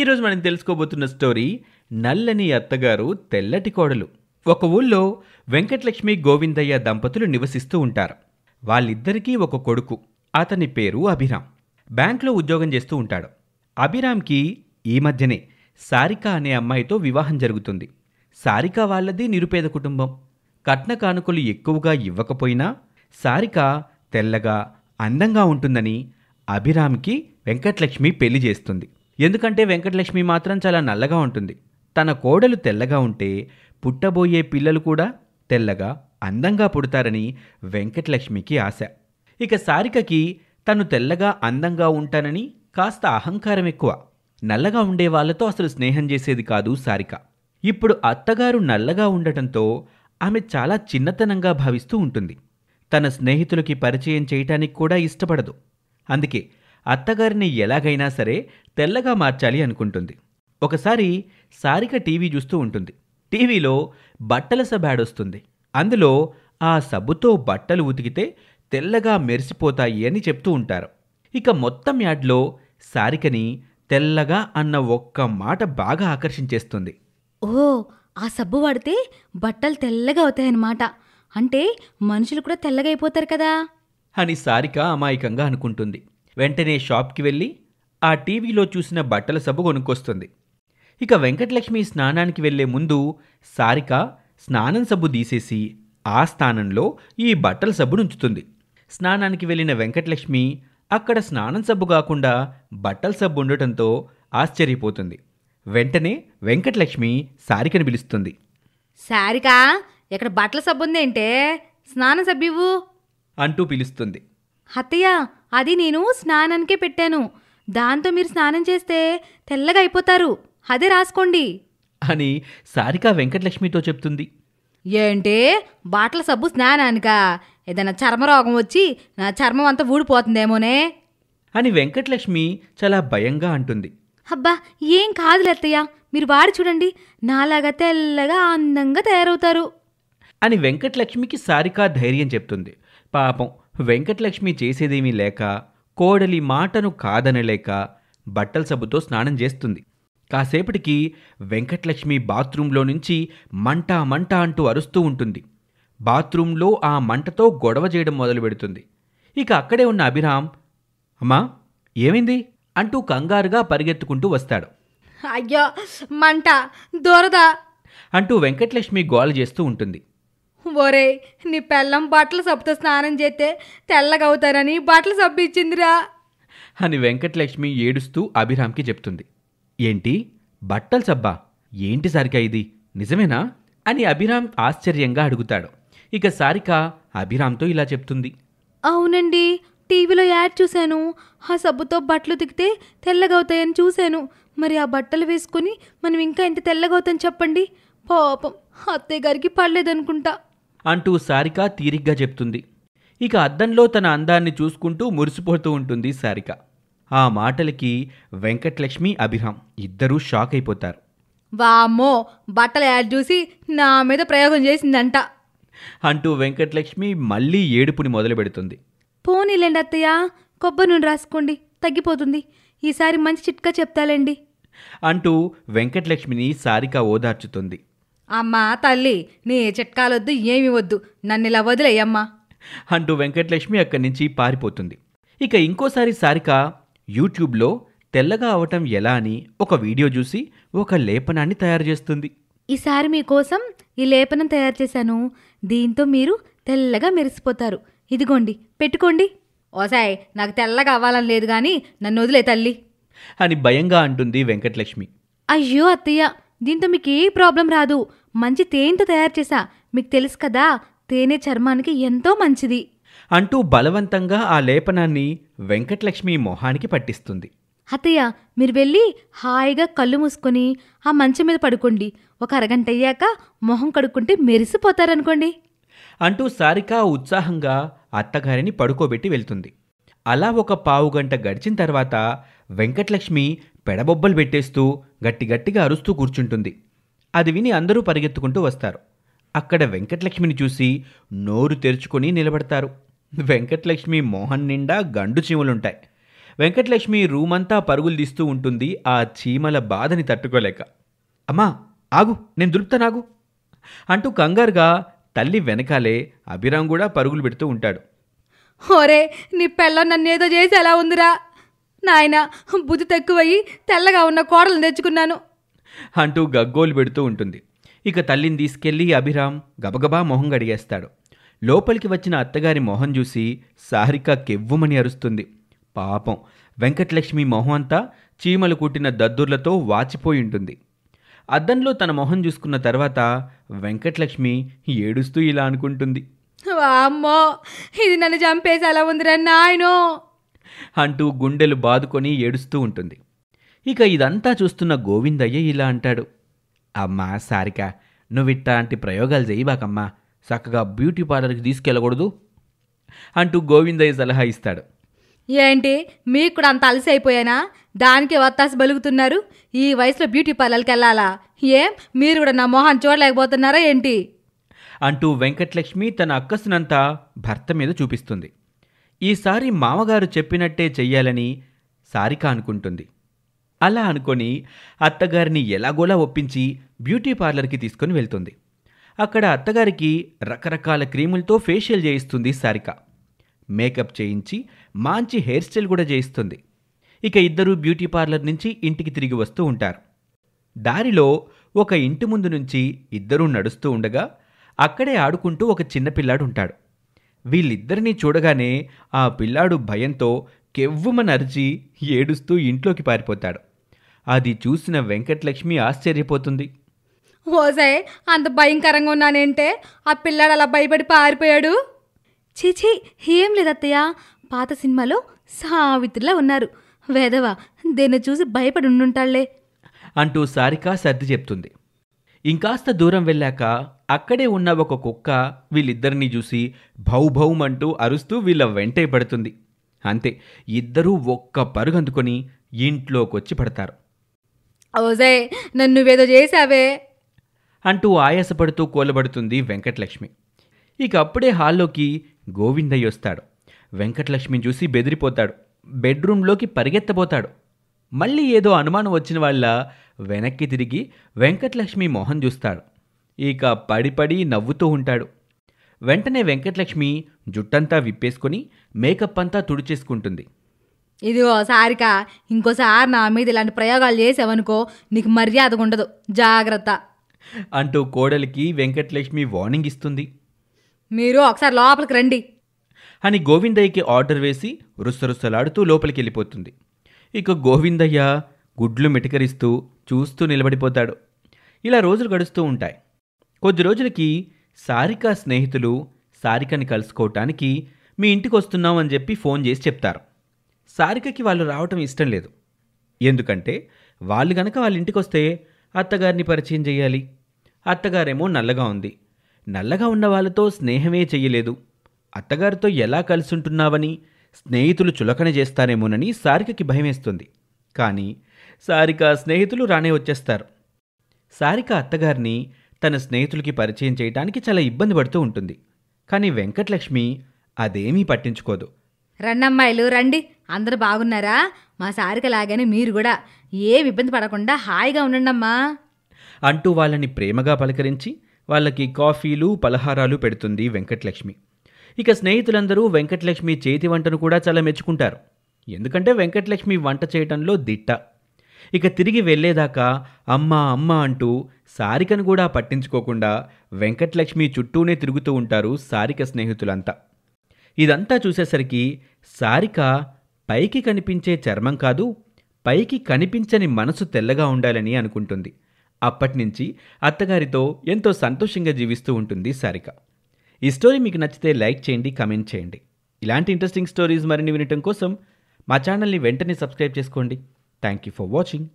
ఈరోజు మనం తెలుసుకోబోతున్న స్టోరీ నల్లని అత్తగారు తెల్లటి కోడలు ఒక ఊళ్ళో వెంకటలక్ష్మి గోవిందయ్య దంపతులు నివసిస్తూ ఉంటారు వాళ్ళిద్దరికీ ఒక కొడుకు అతని పేరు అభిరామ్ బ్యాంక్లో ఉద్యోగం చేస్తూ ఉంటాడు అభిరామ్కి ఈ మధ్యనే సారిక అనే అమ్మాయితో వివాహం జరుగుతుంది సారిక వాళ్ళది నిరుపేద కుటుంబం కట్న కానుకలు ఎక్కువగా ఇవ్వకపోయినా సారిక తెల్లగా అందంగా ఉంటుందని అభిరామ్కి వెంకటలక్ష్మి పెళ్లి చేస్తుంది ఎందుకంటే వెంకటలక్ష్మి మాత్రం చాలా నల్లగా ఉంటుంది తన కోడలు తెల్లగా ఉంటే పుట్టబోయే పిల్లలు కూడా తెల్లగా అందంగా పుడతారని వెంకటలక్ష్మికి ఆశ ఇక సారికకి తను తెల్లగా అందంగా ఉంటానని కాస్త అహంకారం ఎక్కువ నల్లగా ఉండే వాళ్ళతో అసలు స్నేహం చేసేది కాదు సారిక ఇప్పుడు అత్తగారు నల్లగా ఉండటంతో ఆమె చాలా చిన్నతనంగా భావిస్తూ ఉంటుంది తన స్నేహితులకి పరిచయం చేయటానికి కూడా ఇష్టపడదు అందుకే అత్తగారిని ఎలాగైనా సరే తెల్లగా మార్చాలి అనుకుంటుంది ఒకసారి సారిక టీవీ చూస్తూ ఉంటుంది టీవీలో బట్టల సభాడొస్తుంది అందులో ఆ సబ్బుతో బట్టలు ఉతికితే తెల్లగా మెరిసిపోతాయి అని చెప్తూ ఉంటారు ఇక మొత్తం యాడ్లో సారికని తెల్లగా అన్న ఒక్క మాట బాగా ఆకర్షించేస్తుంది ఓ ఆ సబ్బు వాడితే బట్టలు తెల్లగా అవుతాయన్నమాట అంటే మనుషులు కూడా తెల్లగా అయిపోతారు కదా అని సారిక అమాయకంగా అనుకుంటుంది వెంటనే షాప్కి వెళ్ళి ఆ టీవీలో చూసిన బట్టల సబ్బు కొనుక్కొస్తుంది ఇక వెంకటలక్ష్మి స్నానానికి వెళ్లే ముందు సారిక స్నానం సబ్బు తీసేసి ఆ స్థానంలో ఈ బట్టల సబ్బును ఉంచుతుంది స్నానానికి వెళ్ళిన వెంకటలక్ష్మి అక్కడ స్నానం సబ్బు కాకుండా బట్టల సబ్బు ఉండటంతో ఆశ్చర్యపోతుంది వెంటనే వెంకటలక్ష్మి సారికను పిలుస్తుంది సారిక ఇక్కడ బట్టల సబ్బు ఉందేంటే స్నానం సబ్బివు అంటూ పిలుస్తుంది అత్తయ్య అది నేను స్నానానికే పెట్టాను దాంతో మీరు స్నానం చేస్తే తెల్లగా అయిపోతారు అదే రాసుకోండి అని సారిక వెంకటలక్ష్మితో చెప్తుంది ఏంటే బాటల సబ్బు స్నానానికా ఏదైనా చర్మరోగం వచ్చి నా చర్మం అంతా ఊడిపోతుందేమోనే అని వెంకటలక్ష్మి చాలా భయంగా అంటుంది అబ్బా ఏం కాదులే అత్తయ్య మీరు వాడి చూడండి నాలాగా తెల్లగా అందంగా తయారవుతారు అని వెంకటలక్ష్మికి సారికా ధైర్యం చెప్తుంది పాపం వెంకటలక్ష్మి చేసేదేమీ లేక కోడలి మాటను కాదనలేక బట్టల సబ్బుతో స్నానం చేస్తుంది కాసేపటికి వెంకటలక్ష్మి బాత్రూంలో నుంచి మంట మంట అంటూ అరుస్తూ ఉంటుంది బాత్రూంలో ఆ మంటతో గొడవ చేయడం మొదలు పెడుతుంది ఇక అక్కడే ఉన్న అభిరామ్ అమ్మా ఏమైంది అంటూ కంగారుగా పరిగెత్తుకుంటూ వస్తాడు అయ్యో మంట దొరద అంటూ వెంకటలక్ష్మి గోల చేస్తూ ఉంటుంది ఒరే నీ పెళ్ళం బట్టలు సబ్బుతో స్నానం చేస్తే తెల్లగవుతారని బట్టలు సబ్బు ఇచ్చిందిరా అని వెంకటలక్ష్మి ఏడుస్తూ అభిరామ్కి చెప్తుంది ఏంటి బట్టలు సబ్బా ఏంటి సారిక ఇది నిజమేనా అని అభిరామ్ ఆశ్చర్యంగా అడుగుతాడు ఇక సారిక అభిరామ్తో ఇలా చెప్తుంది అవునండి టీవీలో యాడ్ చూశాను ఆ సబ్బుతో బట్టలు తిగితే తెల్లగవుతాయని చూశాను మరి ఆ బట్టలు వేసుకుని మనం ఇంకా ఎంత తెల్లగవుతాం చెప్పండి పాపం అత్తయ్య గారికి పడలేదనుకుంటా అంటూ సారిక తీరిగ్గా చెప్తుంది ఇక అద్దంలో తన అందాన్ని చూసుకుంటూ మురిసిపోతూ ఉంటుంది సారిక ఆ మాటలకి వెంకటలక్ష్మి అభిరామ్ ఇద్దరూ షాక్ అయిపోతారు వామ్మో బట్టలు యాడ్ చూసి నా మీద ప్రయోగం చేసిందంట అంటూ వెంకటలక్ష్మి మళ్ళీ ఏడుపుని మొదలు పెడుతుంది పోనీలేండి అత్తయ్య కొబ్బరి నూనె రాసుకోండి తగ్గిపోతుంది ఈసారి మంచి చిట్కా చెప్తాలేండి అంటూ వెంకటలక్ష్మిని సారిక ఓదార్చుతుంది అమ్మా తల్లి నీ చిట్కాలొద్దు ఏమి వద్దు నన్ను ఇలా వదిలేయమ్మా అంటూ వెంకటలక్ష్మి అక్కడి నుంచి పారిపోతుంది ఇక ఇంకోసారి సారిక యూట్యూబ్లో తెల్లగా అవటం ఎలా అని ఒక వీడియో చూసి ఒక లేపనాన్ని తయారు చేస్తుంది ఈసారి మీకోసం ఈ లేపనం తయారు చేశాను దీంతో మీరు తెల్లగా మెరిసిపోతారు ఇదిగోండి పెట్టుకోండి ఓసాయ్ నాకు తెల్లగా అవ్వాలని లేదు కానీ నన్ను వదిలే తల్లి అని భయంగా అంటుంది వెంకటలక్ష్మి అయ్యో అత్తయ్య దీంతో మీకు ఏ ప్రాబ్లం రాదు మంచి తేనెతో తయారు చేశా మీకు తెలుసు కదా తేనె చర్మానికి ఎంతో మంచిది అంటూ బలవంతంగా ఆ లేపనాన్ని వెంకటలక్ష్మి మొహానికి పట్టిస్తుంది అతయ్య మీరు వెళ్ళి హాయిగా కళ్ళు మూసుకొని ఆ మంచం మీద పడుకోండి ఒక అరగంట అయ్యాక మొహం కడుక్కుంటే మెరిసిపోతారనుకోండి అంటూ సారిక ఉత్సాహంగా అత్తగారిని పడుకోబెట్టి వెళ్తుంది అలా ఒక పావుగంట గడిచిన తర్వాత వెంకటలక్ష్మి పెడబొబ్బలు పెట్టేస్తూ గట్టిగట్టిగా అరుస్తూ కూర్చుంటుంది అది విని అందరూ పరిగెత్తుకుంటూ వస్తారు అక్కడ వెంకటలక్ష్మిని చూసి నోరు తెరుచుకొని నిలబడతారు వెంకటలక్ష్మి మోహన్ నిండా గండు చీమలుంటాయి వెంకటలక్ష్మి రూమంతా పరుగులు తీస్తూ ఉంటుంది ఆ చీమల బాధని తట్టుకోలేక అమ్మా ఆగు నేను దులుపుతానాగు అంటూ కంగారుగా తల్లి వెనకాలే అభిరామ్ కూడా పరుగులు పెడుతూ ఉంటాడు ఓరే నీ పెళ్ళ నన్నేదో చేసి ఎలా ఉందిరా నాయన బుద్ధి తక్కువయ్యి తెల్లగా ఉన్న కోడలు తెచ్చుకున్నాను అంటూ గగ్గోలు పెడుతూ ఉంటుంది ఇక తల్లిని తీసుకెళ్ళి అభిరామ్ గబగబా మొహం గడిగేస్తాడు లోపలికి వచ్చిన అత్తగారి మొహం చూసి సారిక కెవ్వుమని అరుస్తుంది పాపం వెంకటలక్ష్మి మొహం అంతా చీమలు కుట్టిన దద్దుర్లతో వాచిపోయి ఉంటుంది అద్దంలో తన మొహం చూసుకున్న తర్వాత వెంకటలక్ష్మి ఏడుస్తూ ఇలా అనుకుంటుంది అమ్మో ఇది నన్ను చంపేసి అలా ఉందిరా నాయనో అంటూ గుండెలు బాదుకొని ఏడుస్తూ ఉంటుంది ఇక ఇదంతా చూస్తున్న గోవిందయ్య ఇలా అంటాడు అమ్మా సారిక నువ్విట్లాంటి ప్రయోగాలు చేయబాకమ్మా చక్కగా బ్యూటీ పార్లర్కి తీసుకెళ్ళకూడదు అంటూ గోవిందయ్య సలహా ఇస్తాడు ఏంటి మీకు కూడా అంత అలసి అయిపోయానా దానికి వత్తాసి బలుగుతున్నారు ఈ వయసులో బ్యూటీ పార్లర్కి వెళ్ళాలా ఏం మీరు కూడా నా మొహం చూడలేకపోతున్నారా ఏంటి అంటూ వెంకటలక్ష్మి తన అక్కసునంతా భర్త మీద చూపిస్తుంది ఈసారి మామగారు చెప్పినట్టే చెయ్యాలని సారిక అనుకుంటుంది అలా అనుకొని అత్తగారిని ఎలాగోలా ఒప్పించి బ్యూటీ పార్లర్కి తీసుకొని వెళ్తుంది అక్కడ అత్తగారికి రకరకాల క్రీములతో ఫేషియల్ చేయిస్తుంది సారిక మేకప్ చేయించి మంచి హెయిర్ స్టైల్ కూడా చేయిస్తుంది ఇక ఇద్దరూ బ్యూటీ పార్లర్ నుంచి ఇంటికి తిరిగి వస్తూ ఉంటారు దారిలో ఒక ఇంటి ముందు నుంచి ఇద్దరూ నడుస్తూ ఉండగా అక్కడే ఆడుకుంటూ ఒక చిన్నపిల్లాడు ఉంటాడు వీళ్ళిద్దరినీ చూడగానే ఆ పిల్లాడు భయంతో కెవ్వుమని ఏడుస్తూ ఇంట్లోకి పారిపోతాడు అది చూసిన వెంకటలక్ష్మి ఆశ్చర్యపోతుంది ఓజయ్ అంత భయంకరంగా ఉన్నానేంటే ఆ పిల్లాడు అలా భయపడి పారిపోయాడు చీచీ ఏం లేదత్తయ్య పాత సినిమాలో సావిత్రిలా ఉన్నారు వేదవా దేన్ని చూసి భయపడి ఉండుంటాళ్లే అంటూ సారిక సర్ది చెప్తుంది ఇంకాస్త దూరం వెళ్ళాక అక్కడే ఉన్న ఒక కుక్క వీళ్ళిద్దరినీ చూసి భౌభౌమంటూ అరుస్తూ వీళ్ళ వెంటే పడుతుంది అంతే ఇద్దరూ ఒక్క పరుగందుకొని ఇంట్లోకొచ్చి పడతారు ఓజయ్ నన్ను నువ్వేదో చేశావే అంటూ ఆయాసపడుతూ కోలబడుతుంది వెంకటలక్ష్మి ఇక అప్పుడే హాల్లోకి గోవిందయ్య వస్తాడు వెంకటలక్ష్మిని చూసి బెదిరిపోతాడు బెడ్రూమ్లోకి పరిగెత్తబోతాడు మళ్ళీ ఏదో అనుమానం వచ్చిన వాళ్ళ వెనక్కి తిరిగి వెంకటలక్ష్మి మొహం చూస్తాడు ఇక పడిపడి నవ్వుతూ ఉంటాడు వెంటనే వెంకటలక్ష్మి జుట్టంతా విప్పేసుకొని మేకప్ అంతా తుడిచేసుకుంటుంది ఇదిగో సారిక ఇంకోసారి నా మీద ఇలాంటి ప్రయోగాలు చేసావనుకో నీకు మర్యాదగా ఉండదు జాగ్రత్త అంటూ కోడలికి వెంకటలక్ష్మి వార్నింగ్ ఇస్తుంది మీరు ఒకసారి లోపలికి రండి అని గోవిందయ్యకి ఆర్డర్ వేసి రుస్సరుస్సలాడుతూ లోపలికి వెళ్ళిపోతుంది ఇక గోవిందయ్య గుడ్లు మిటకరిస్తూ చూస్తూ నిలబడిపోతాడు ఇలా రోజులు గడుస్తూ ఉంటాయి కొద్ది రోజులకి సారిక స్నేహితులు సారికని కలుసుకోవటానికి మీ ఇంటికి వస్తున్నాం అని చెప్పి ఫోన్ చేసి చెప్తారు సారికకి వాళ్ళు రావటం ఇష్టం లేదు ఎందుకంటే వాళ్ళు గనక వాళ్ళ ఇంటికి వస్తే అత్తగారిని పరిచయం చేయాలి అత్తగారేమో నల్లగా ఉంది నల్లగా ఉన్న వాళ్ళతో స్నేహమే చెయ్యలేదు అత్తగారితో ఎలా కలిసి ఉంటున్నావని స్నేహితులు చులకన చేస్తారేమోనని సారికకి భయమేస్తుంది కానీ సారిక స్నేహితులు రానే వచ్చేస్తారు సారిక అత్తగారిని తన స్నేహితులకి పరిచయం చేయడానికి చాలా ఇబ్బంది పడుతూ ఉంటుంది కానీ వెంకటలక్ష్మి అదేమీ పట్టించుకోదు రన్నమ్మాయిలు రండి అందరు బాగున్నారా మా సారిక లాగానే మీరు కూడా ఏ ఇబ్బంది పడకుండా హాయిగా ఉండండమ్మా అంటూ వాళ్ళని ప్రేమగా పలకరించి వాళ్ళకి కాఫీలు పలహారాలు పెడుతుంది వెంకటలక్ష్మి ఇక స్నేహితులందరూ వెంకటలక్ష్మి చేతి వంటను కూడా చాలా మెచ్చుకుంటారు ఎందుకంటే వెంకటలక్ష్మి వంట చేయటంలో దిట్ట ఇక తిరిగి వెళ్ళేదాకా అమ్మ అమ్మ అంటూ సారికను కూడా పట్టించుకోకుండా వెంకటలక్ష్మి చుట్టూనే తిరుగుతూ ఉంటారు సారిక స్నేహితులంతా ఇదంతా చూసేసరికి సారిక పైకి కనిపించే చర్మం కాదు పైకి కనిపించని మనసు తెల్లగా ఉండాలని అనుకుంటుంది అప్పటినుంచి అత్తగారితో ఎంతో సంతోషంగా జీవిస్తూ ఉంటుంది సారిక ఈ స్టోరీ మీకు నచ్చితే లైక్ చేయండి కమెంట్ చేయండి ఇలాంటి ఇంట్రెస్టింగ్ స్టోరీస్ మరిన్ని వినటం కోసం మా ఛానల్ని వెంటనే సబ్స్క్రైబ్ చేసుకోండి థ్యాంక్ యూ ఫర్ వాచింగ్